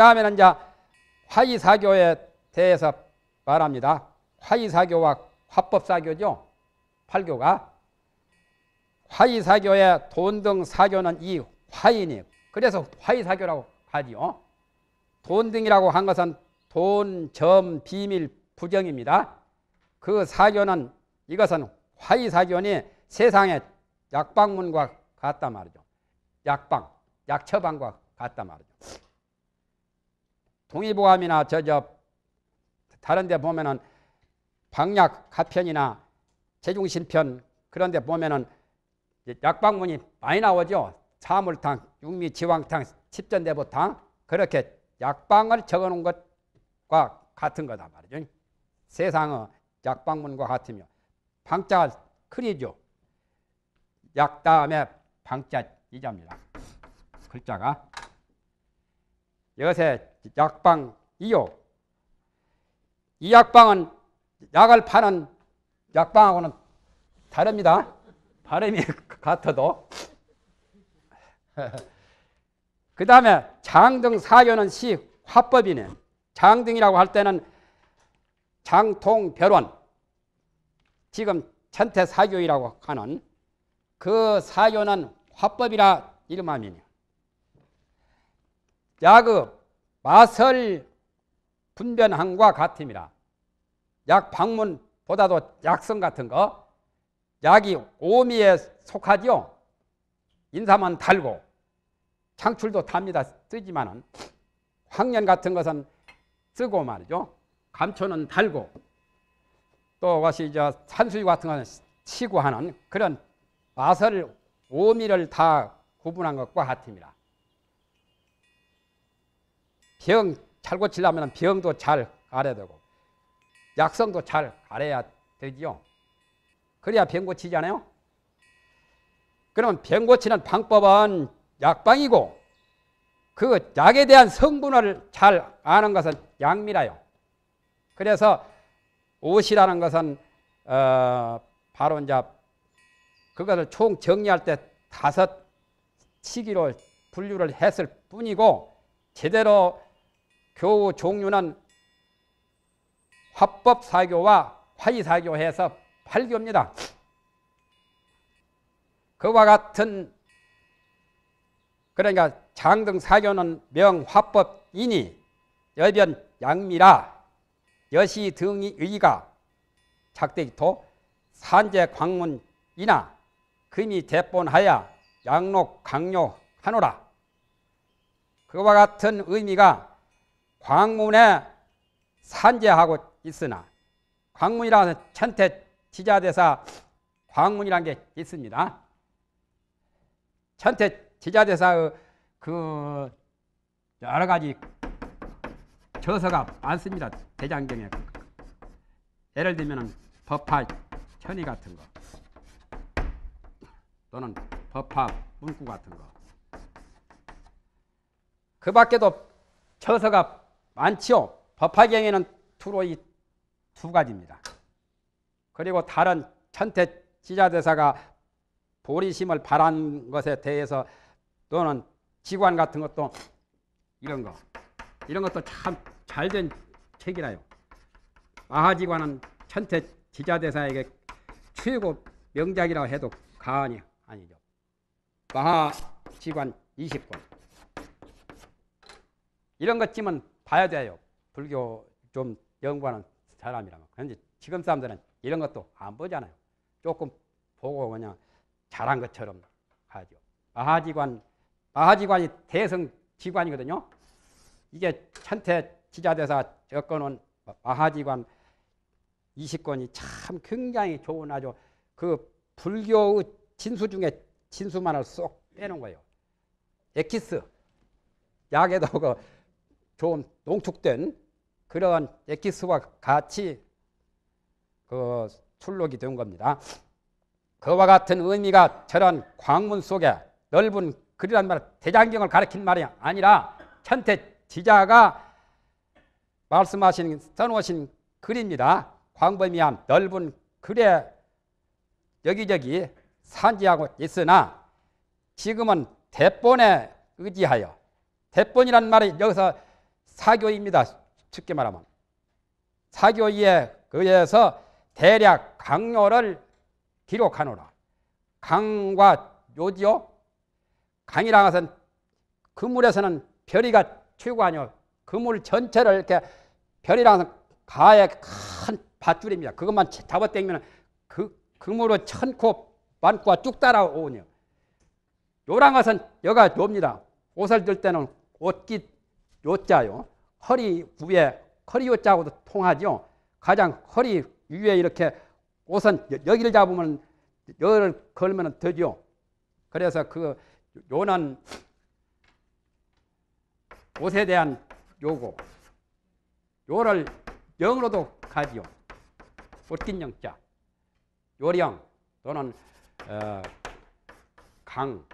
다음에는 이제 화이사교에 대해서 말합니다. 화이사교와 화법사교죠. 8교가. 화이사교의 돈 등 사교는 이 화인이 그래서 화이사교라고 하지요. 돈 등이라고 한 것은 돈, 점, 비밀, 부정입니다. 그 사교는 이것은 화이사교니 세상의 약방문과 같단 말이죠. 약방, 약처방과 같단 말이죠. 동의보감이나 저저 다른 데 보면은 방약 가편이나 제중신편 그런 데 보면은 약방문이 많이 나오죠. 사물탕, 육미, 지황탕, 십전대보탕 그렇게 약방을 적어놓은 것과 같은 거다 말이죠. 세상의 약방문과 같으며 방자 크리죠. 약 다음에 방자 이자입니다. 글자가 여세 약방이요. 이 약방은 약을 파는 약방하고는 다릅니다. 발음이 같아도. 그 다음에 장등 사교는 시 화법이네. 장등이라고 할 때는 장통별원. 지금 천태사교이라고 하는 그 사교는 화법이라 이름함이네요. 약은 마설, 분변함과 같음이라. 약 방문보다도 약성 같은 거. 약이 오미에 속하지 인사만 달고 창출도 답니다. 쓰지만은 황년 같은 것은 쓰고 말이죠. 감초는 달고 또 것이 저 산수유 같은 것은 치고 하는 그런 마설 오미를 다 구분한 것과 같음이라. 병잘 고치려면 병도 잘가려야 되고 약성도 잘가려야 되지요. 그래야 병 고치잖아요. 그럼 병 고치는 방법은 약방이고 그 약에 대한 성분을 잘 아는 것은 약미라요. 그래서 옷이라는 것은 어 바로 이제 그것을 총 정리할 때 다섯 시기로 분류를 했을 뿐이고 제대로 교우 종류는 화법사교와 화이사교해서 8교입니다. 그와 같은 그러니까 장등사교는 명화법이니 여변 양미라 여시 등이 의가 작대기토 산재 광문이나 금이 대본하야 양록 강요 하노라. 그와 같은 의미가 광문에 산재하고 있으나 광문이라는 천태 지자대사 광문이라는 게 있습니다. 천태 지자대사의 그 여러 가지 저서가 많습니다. 대장경에. 예를 들면 법화 천의 같은 거 또는 법화 문구 같은 거. 그 밖에도 저서가 많지요. 법화경에는 투로 이두 가지입니다. 그리고 다른 천태 지자대사가 보리심을 바란 것에 대해서 또는 지관 같은 것도 이런 거 이런 것도 참 잘된 책이라요. 마하지관은 천태 지자대사에게 최고 명작이라고 해도 과언이 아니죠. 마하지관 20권 이런 것쯤은 봐야 돼요. 불교 좀 연구하는 사람이라면. 그런데 지금 사람들은 이런 것도 안 보잖아요. 조금 보고 그냥 잘한 것처럼 하죠. 마하지관, 마하지관이 대성 지관이거든요. 이게 천태 지자대사 여건은 마하지관 20권이 참 굉장히 좋은 아주 그 불교의 진수 중에 진수만을 쏙 빼놓은 거예요. 에키스, 약에도 그좀 농축된 그런한 엑기스와 같이 그 출록이 된 겁니다. 그와 같은 의미가 저런 광문 속에 넓은 글이란 말 대장경을 가리킨 말이 아니라 천태 지자가 말씀하신 써놓으신 글입니다. 광범위한 넓은 글에 여기저기 산지하고 있으나 지금은 대본에 의지하여 대본이란 말이 여기서 사교입니다. 쉽게 말하면. 사교에 의해서 대략 강요를 기록하노라. 강과 요지요. 강이라 것은 그물에서는 별이가 최고하뇨. 그물 전체를 이렇게 별이라 것은 가에 큰 밧줄입니다. 그것만 잡아당기면 그 그물로 천코 만코가 쭉 따라오뇨. 요란 것은 여가 놉니다. 옷을 들 때는 옷깃 요자요. 허리 위에 허리 요자하고도 통하죠. 가장 허리 위에 이렇게 우선 여기를 잡으면 열을 걸면 되죠. 그래서 그 요는 옷에 대한 요고 요를 영으로도 가지요. 웃긴 영자 요령 또는 어, 강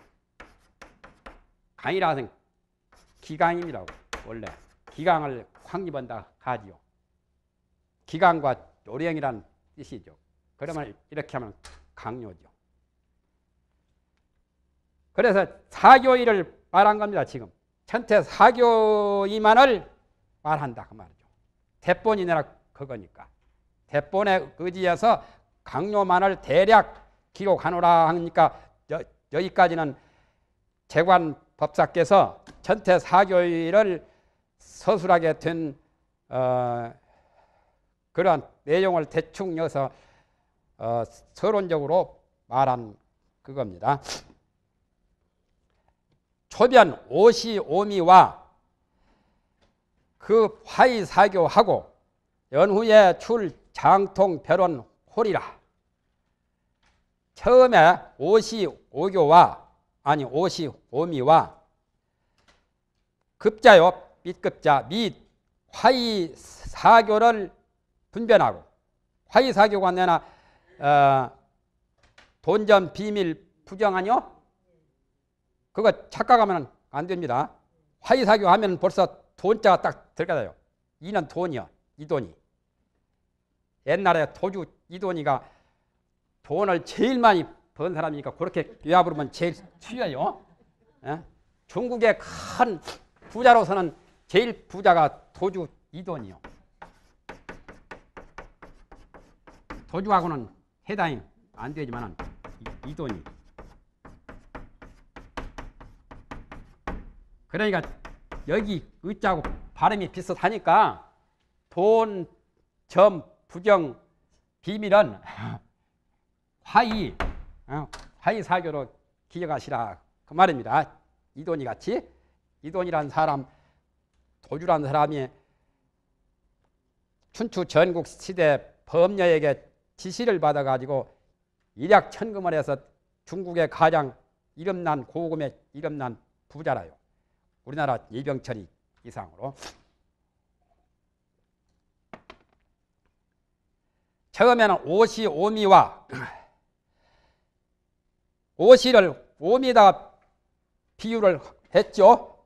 강이라서 기강임이라고 원래 기강을 확립한다 하지요. 기강과 요령이란 뜻이죠. 그러면 이렇게 하면 강요죠. 그래서 사교의를 말한 겁니다. 지금 전체 사교의만을 말한다 그 말이죠. 대본이라 그거니까 대본에 의지해서 강요만을 대략 기록하노라 하니까 여, 여기까지는 재관 법사께서 전체 사교의를 서술하게 된 어, 그런 내용을 대충 여서 어, 서론적으로 말한 그겁니다. 초변 오시오미와 그 화이사교하고 연후에 출 장통 별원 홀이라. 처음에 오시오교와 아니 오시오미와 급자요 B급자 및 화이 사교를 분변하고 화이 사교 관내나 어, 돈전 비밀 부정하뇨? 그거 착각하면 안 됩니다. 화이 사교 하면 벌써 돈자가 딱 들어가요. 이는 돈이요. 이 돈이. 옛날에 도주 이돈이가 돈을 제일 많이 번 사람이니까 그렇게 요약으로 보면 제일 수여요. 예? 중국의 큰 부자로서는 제일 부자가 도주 이돈이요. 도주하고는 해당이 안 되지만 이돈이. 그러니까 여기 의자하고 발음이 비슷하니까 돈, 점, 부정, 비밀은 화이, 어, 화이 사교로 기억하시라 그 말입니다. 이돈이 같이 이돈이란 사람 도주란 사람이 춘추 전국 시대 범녀에게 지시를 받아가지고 일약 천금을 해서 중국의 가장 이름난 고금의 이름난 부자라요. 우리나라 이병철이 이상으로. 처음에는 오시 오미와 오시를 오미다 비유를 했죠.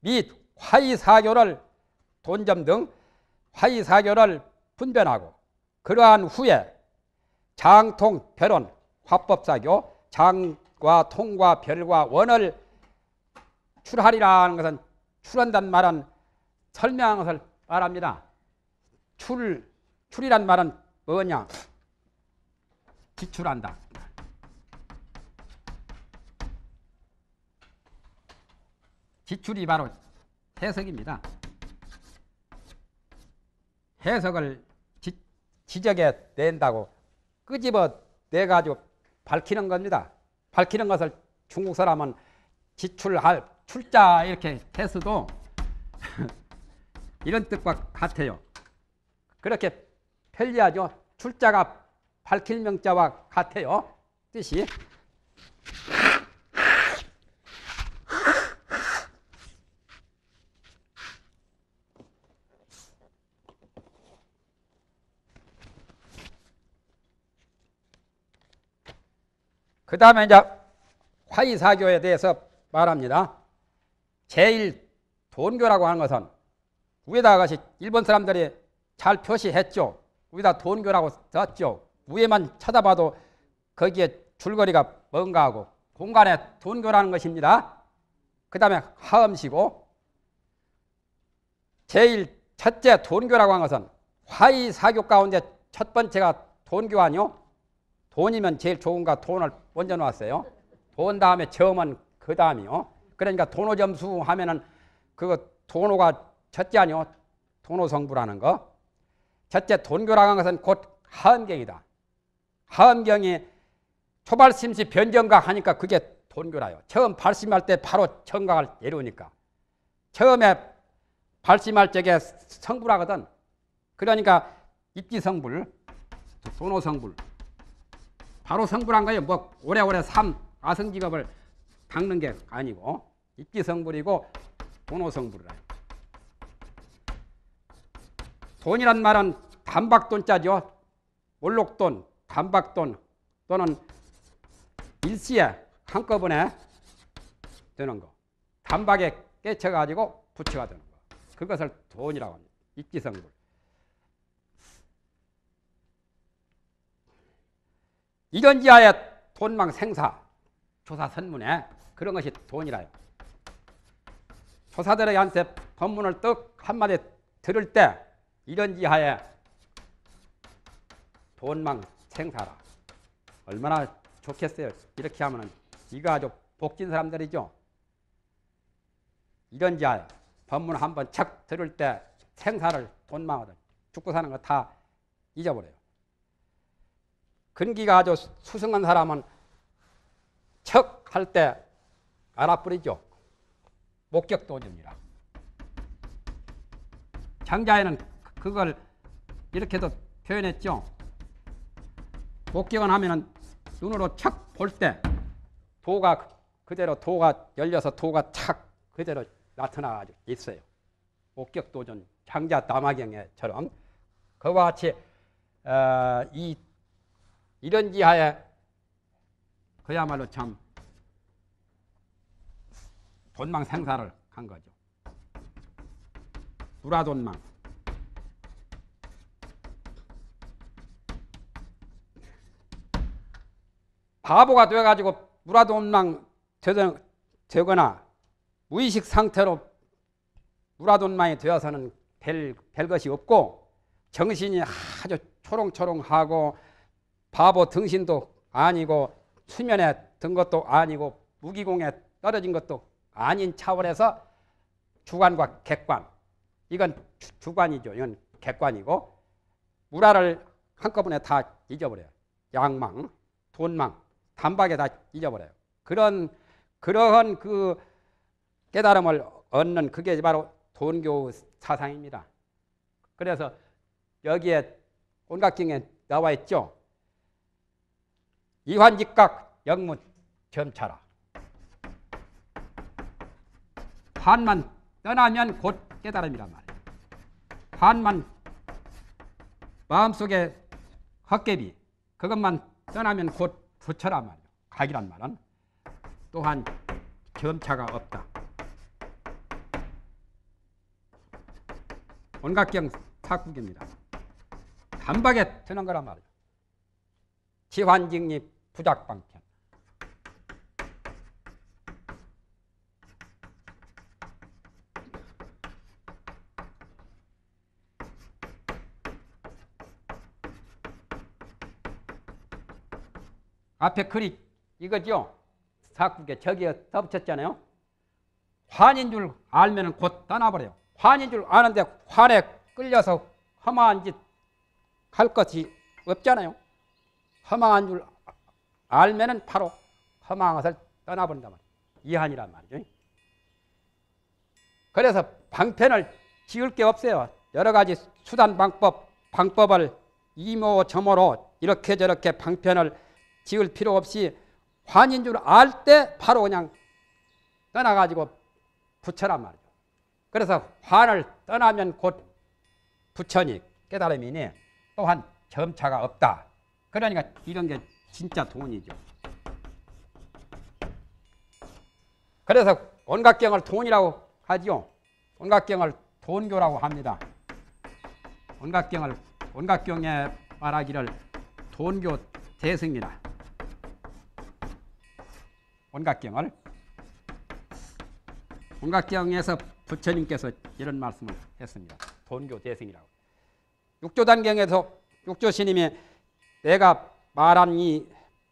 및 화의사교를 돈점 등화의사교를 분변하고 그러한 후에 장통, 별원, 화법사교, 장과 통과, 별과 원을 출하리라는 것은 출한단 말은 설명한 것을 말합니다. 출, 출이란 말은 뭐냐? 기출한다. 기출이 바로 해석입니다. 해석을 지, 지적해 낸다고 끄집어 내가지고 밝히는 겁니다. 밝히는 것을 중국 사람은 지출할 출자 이렇게 해서도 이런 뜻과 같아요. 그렇게 편리하죠. 출자가 밝힐 명자와 같아요. 뜻이. 그 다음에 이제 화이사교에 대해서 말합니다. 제일 돈교라고 하는 것은 위에다 것이 일본 사람들이 잘 표시했죠. 위에다 돈교라고 썼죠. 위에만 쳐다봐도 거기에 줄거리가 뭔가 하고 공간에 돈교라는 것입니다. 그 다음에 하음시고 제일 첫째 돈교라고 하 것은 화이사교 가운데 첫 번째가 돈교 아니요? 돈이면 제일 좋은가 돈을 먼저 놓았어요돈 다음에 점은 그 다음이요. 그러니까 도노 점수 하면은 그거 도노가 첫째 아니요. 도노 성부라는 거. 첫째 돈교라는 것은 곧 하음경이다. 하음경이 초발심시 변정가 하니까 그게 돈교라요. 처음 발심할 때 바로 정각을 내려오니까. 처음에 발심할 적에 성불하거든. 그러니까 입지성불, 소노성불. 바로 성불한 거예요. 뭐 오래오래 삶 아성직업을 닦는 게 아니고 입기성불이고 돈오성불을 해 돈이란 말은 단박돈자죠. 월록돈, 단박돈 또는 일시에 한꺼번에 되는 거. 단박에 깨쳐가지고 부채가 되는 거. 그것을 돈이라고 합니다. 입기성불. 이런지하에 돈망 생사 조사 선문에 그런 것이 돈이라요. 조사들한테 법문을 떡 한마디 들을 때 이런지하에 돈망 생사라. 얼마나 좋겠어요. 이렇게 하면은 이가 아주 복진 사람들이죠. 이런지하에 법문 한번 착 들을 때 생사를 돈망하든 죽고 사는 거 다 잊어버려요. 근기가 아주 수승한 사람은 척 할 때 알아버리죠. 목격도전입니다 장자에는 그걸 이렇게도 표현했죠. 목격은 하면 눈으로 착볼때 도가 그대로 도가 열려서 도가 착 그대로 나타나 있어요. 목격도전 장자 담화경에처럼 그와 같이 어, 이 이런 지하에 그야말로 참 돈망 생사를 한 거죠. 불화돈망. 바보가 돼가지고 불화돈망 되거나 무의식 상태로 불화돈망이 되어서는 될, 될 것이 없고 정신이 아주 초롱초롱하고 바보 등신도 아니고 수면에 든 것도 아니고 무기공에 떨어진 것도 아닌 차원에서 주관과 객관 이건 주, 관이죠 이건 객관이고 무라를 한꺼번에 다 잊어버려요. 양망, 돈망, 단박에 다 잊어버려요. 그런 그러한 그 깨달음을 얻는 그게 바로 돈교 사상입니다. 그래서 여기에 온각경에 나와 있죠. 이환직각 영문 점차라. 환만 떠나면 곧 깨달음이란 말이에 환만 마음속에 헛개비 그것만 떠나면 곧 부처라 말이에 각이란 말은 또한 점차가 없다. 원각경 사국입니다. 단박에 드는 거란 말이에 지환직립 부작방편 앞에 글이 이거죠. 사국에 저기에 덮쳤잖아요. 환인 줄 알면 곧 떠나버려요. 환인 줄 아는데 환에 끌려서 험한 짓 할 것이 없잖아요. 허망한 줄 알면은 바로 허망한 것을 떠나버린단 말이에요. 이한이란 말이죠. 그래서 방편을 지을 게 없어요. 여러 가지 수단 방법, 방법을 이모저모로 이렇게 저렇게 방편을 지을 필요 없이 환인 줄 알 때 바로 그냥 떠나가지고 부처란 말이죠. 그래서 환을 떠나면 곧 부처니 깨달음이니 또한 점차가 없다. 그러니까 이런 게 진짜 돈이죠. 그래서 온갖경을 돈이라고 하지요. 온갖경을 돈교라고 합니다. 온갖경을 온갖경에 말하기를 돈교 대승이라. 온갖경을 온갖경에서 부처님께서 이런 말씀을 했습니다. 돈교 대승이라고. 육조단경에서 육조 스님이 내가 말한 이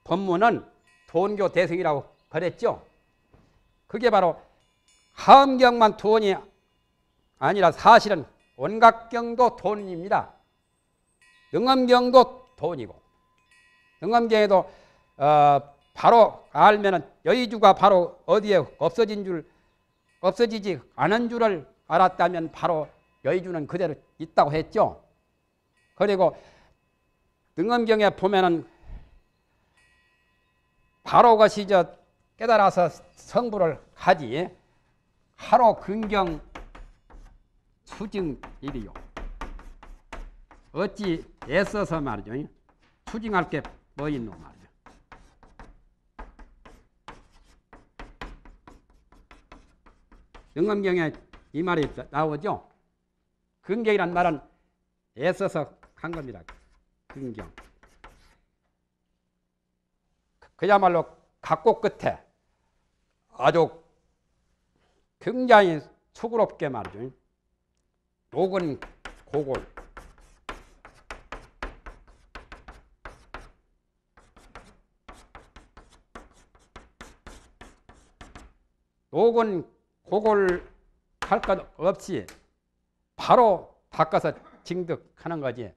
법문은 도교 대승이라고 그랬죠. 그게 바로 하경만도이 아니라 사실은 원각경도 도입니다 능엄경도 도이고 능엄경에도 어, 바로 알면은 여의주가 바로 어디에 없어진 줄 없어지지 않은 줄을 알았다면 바로 여의주는 그대로 있다고 했죠. 그리고 등엄경에 보면은 바로가 시저 깨달아서 성부를 가지 하루 근경 수증일이요. 어찌 애써서 말이죠. 수증할 게 뭐 있노 말이죠. 영감경에 이 말이 나오죠. 근경이란 말은 애써서 한 겁니다. 긍정. 그야말로 각고 끝에 아주 굉장히 수그럽게 말이죠. 녹은 고골. 녹은 고골 할 것 없이 바로 바꿔서 징득하는 거지.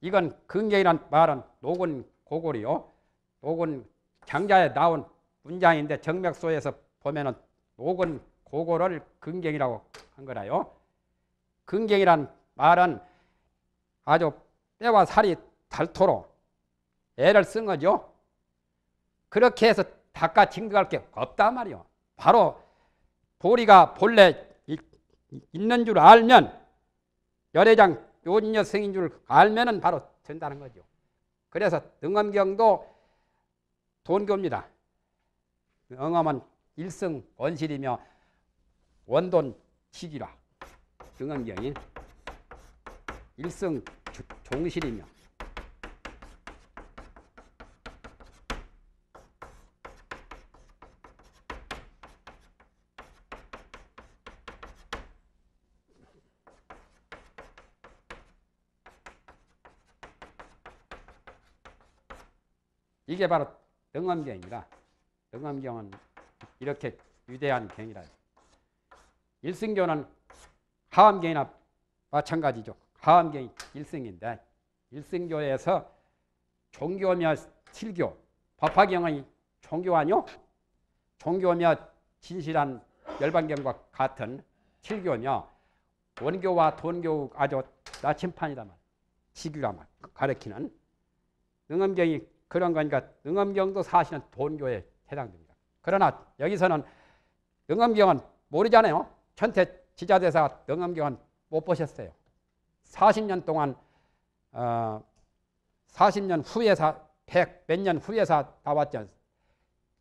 이건 근경이란 말은 녹은 고골이요. 녹은 장자에 나온 문장인데 정맥소에서 보면은 녹은 고골을 근경이라고 한 거라요. 근경이란 말은 아주 때와 살이 닳도록 애를 쓴 거죠. 그렇게 해서 닦아 징득할 게 없단 말이요. 바로 보리가 본래 있는 줄 알면 열애장 요진여성인 줄 알면은 바로 된다는 거죠. 그래서 능엄경도 돈교입니다. 응엄은 일승 원실이며 원돈 시기라. 능엄경이 일승 종실이며 이게 바로 영암경입니다. 영암경은 이렇게 위대한 경이라. 일승교는 하암경이나 마찬가지죠. 하암경이 일승인데 일승교에서 종교며 실교, 법화경은 종교 아니요? 종교며 진실한 열반경과 같은 실교며 원교와 돈교 아주 나침판이다 말, 시규라 말 가르치는 응엄경이 그런 거니까 응엄경도 사실은 돈교에 해당됩니다. 그러나 여기서는 응엄경은 모르잖아요. 전태 지자대사 응엄경은 못 보셨어요. 40년 동안 어, 40년 후에 사, 100몇 년 후에 사 나왔죠.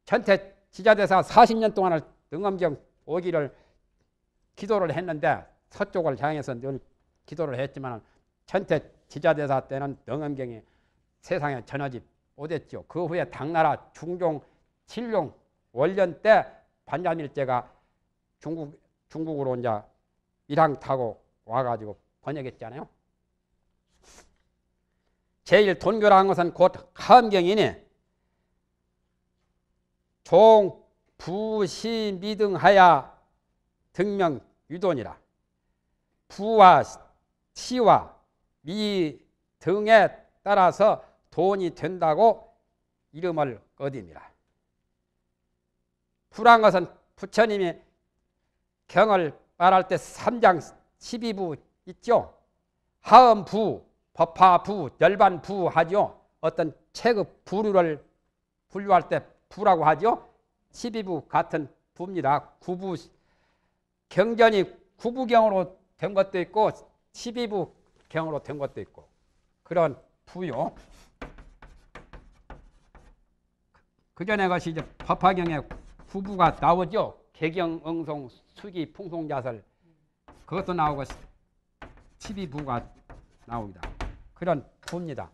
전태 지자대사 40년 동안을 응엄경 오기를 기도를 했는데 서쪽을 향해서 늘 기도를 했지만 전태 지자대사 때는 응엄경이 세상에 전하지 오됐죠. 그 후에 당나라 중종, 칠룡, 원년 때반잠일제가 중국, 중국으로 이제 일항 타고 와가지고 번역했잖아요. 제일 돈교라는 것은 곧 하음경이니 종, 부, 시, 미등하야 등명 유돈이라. 부와 시와 미 등에 따라서 돈이 된다고 이름을 얻음이라. 불한 것은 부처님이 경을 말할 때 3장 12부 있죠. 하음부, 법화부, 열반부 하죠. 어떤 책의 부류를 분류할 때 부라고 하죠. 12부 같은 부입니다. 구부 경전이 구부경으로 된 것도 있고 12부 경으로 된 것도 있고 그런 부요. 그 전에 가이 이제 법화경에 후부가 나오죠. 개경, 응송, 수기, 풍송자설 그것도 나오고 1 2부가 나옵니다. 그런 부입니다.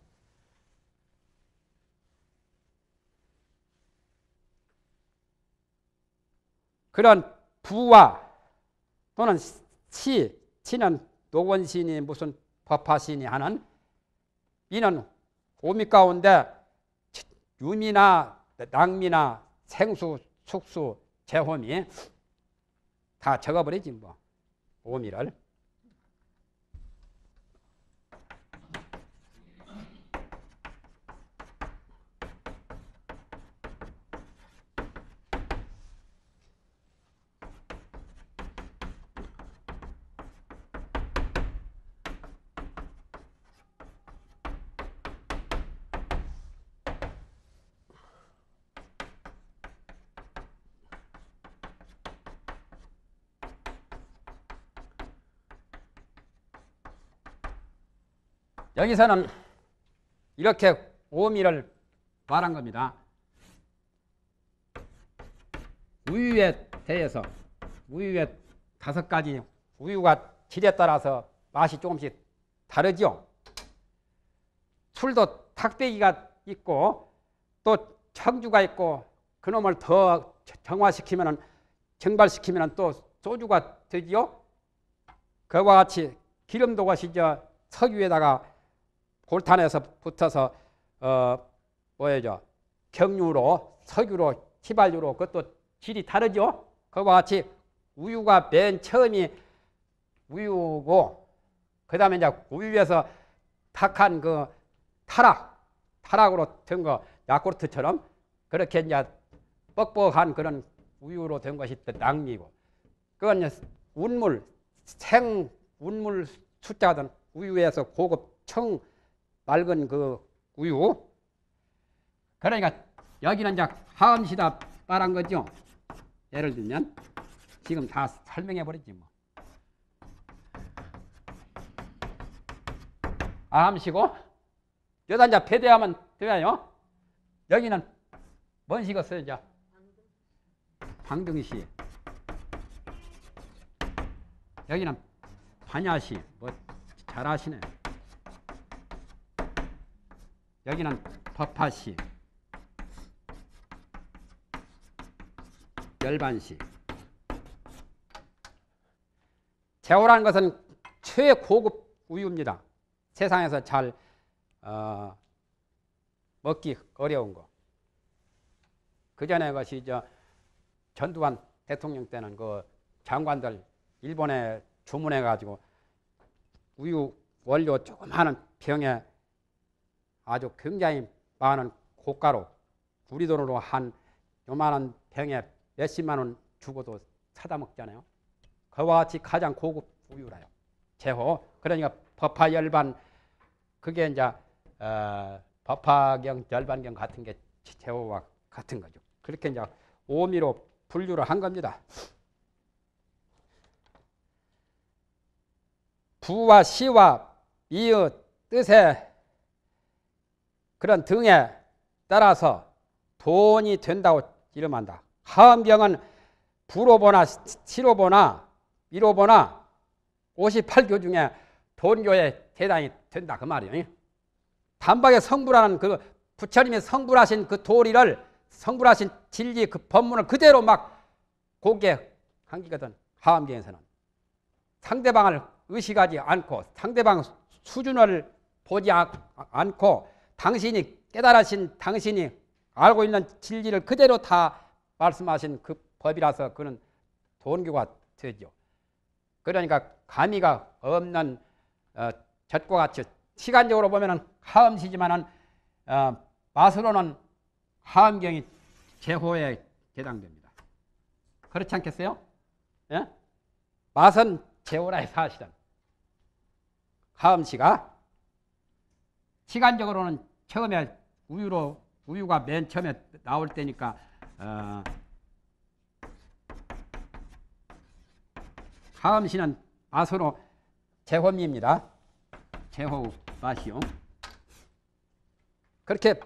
그런 부와 또는 치, 치는 노원신이 무슨 법화신이 하는 이는 오미 가운데 유미나 네, 낭미나 생수, 숙수 재홈이 다 적어버리지 뭐 오미를 여기서는 이렇게 오미를 말한 겁니다. 우유에 대해서 우유에 다섯 가지 우유가 질에 따라서 맛이 조금씩 다르죠. 술도 탁배기가 있고 또 청주가 있고 그놈을 더 정화시키면은 증발시키면은 또 소주가 되지요. 그와 같이 기름도 것이 저 석유에다가 골탄에서 붙어서 어 뭐예죠? 경유로, 석유로, 휘발유로 그것도 질이 다르죠. 그와 같이 우유가 맨 처음이 우유고 그다음에 이제 우유에서 탁한 그 타락, 타락으로 된거 야쿠르트처럼 그렇게 이제 뻑뻑한 그런 우유로 된 것이 낭미고 그건 이제 운물, 생 운물 숫자든 우유에서 고급 청 맑은 그 우유. 그러니까 여기는 이제 하음시다 따란 거죠. 예를 들면 지금 다 설명해 버리지 뭐. 암시고 여기다 이제 배대하면 돼요. 여기는 뭔 시가 써야죠? 방등시. 여기는 반야시. 뭐잘 아시네. 요 여기는 법화시 열반시 재호라는 것은 최고급 우유입니다. 세상에서 잘 어, 먹기 어려운 거. 그 전에 것이 저 전두환 대통령 때는 그 장관들 일본에 주문해 가지고 우유 원료 조그마한 병에 아주 굉장히 많은 고가로 우리 돈으로 한 요만한 병에 몇십만 원 주고도 사다 먹잖아요. 그와 같이 가장 고급 우유라요. 제호. 그러니까 법화 열반 그게 이제 어, 법화경 열반경 같은 게 제호와 같은 거죠. 그렇게 이제 오미로 분류를 한 겁니다. 부와 시와 이의 뜻의 그런 등에 따라서 돈이 된다고 이름한다. 하암병은 부로 보나 시로 보나 이로 보나 58교 중에 돈교에 대단히 된다 그 말이에요. 단박에 성불하는 그 부처님이 성불하신 그 도리를 성불하신 진리 그 법문을 그대로 막 고개한 기거든 하암경에서는 상대방을 의식하지 않고 상대방 수준을 보지 않고 당신이 깨달으신 당신이 알고 있는 진리를 그대로 다 말씀하신 그 법이라서 그는 돈교가 되죠. 그러니까 감이가 없는 어, 젖과 같이 시간적으로 보면은 하음시지만은 어, 맛으로는 하음경이 제호에 해당됩니다. 그렇지 않겠어요? 예? 맛은 제호라의 사시던 하음시가 시간적으로는 처음에 우유로 우유가 맨 처음에 나올 때니까 어, 하음시는 아으로재호미입니다재호 맛이요. 그렇게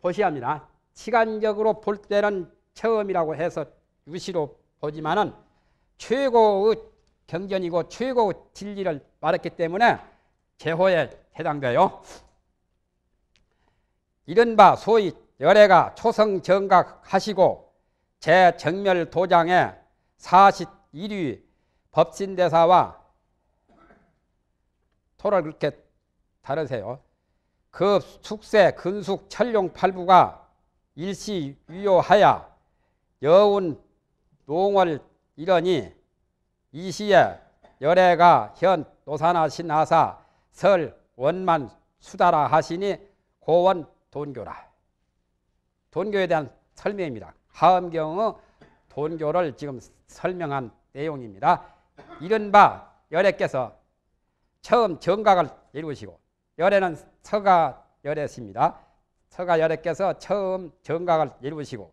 보셔야 합니다. 시간적으로 볼 때는 처음이라고 해서 유시로 보지만은 최고의 경전이고 최고의 진리를 말했기 때문에 재호에 해당돼요. 이른바 소위 열애가 초성정각하시고 제정멸 도장에 41위 법신대사와 토를 그렇게 다르세요. 그 숙세 근숙 천룡 팔부가 일시 유효하야 여운 농을 이러니 이 시에 열애가 현 노산하신 하사 설 원만 수다라 하시니 고원 돈교라. 돈교에 대한 설명입니다. 하엄경의 돈교를 지금 설명한 내용입니다. 이른바 열애께서 처음 정각을 이루시고 열애는 서가 열애십니다. 서가 열애께서 처음 정각을 이루시고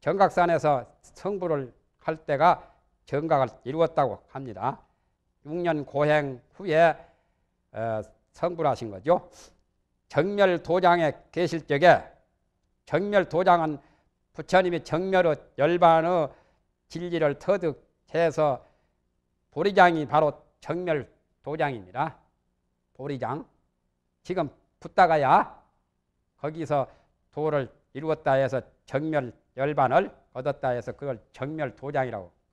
정각산에서 성부를 할 때가 정각을 이루었다고 합니다. 6년 고행 후에 어, 성불하신 거죠. 정멸도장에 계실 적에 정멸도장은 부처님이 정멸의 열반의 진리를 터득해서 보리장이 바로 정멸도장입니다. 보리장. 지금 붙다가야 거기서 도를 이루었다 해서 정멸 열반을 얻었다 해서 그걸 정멸 도장이라고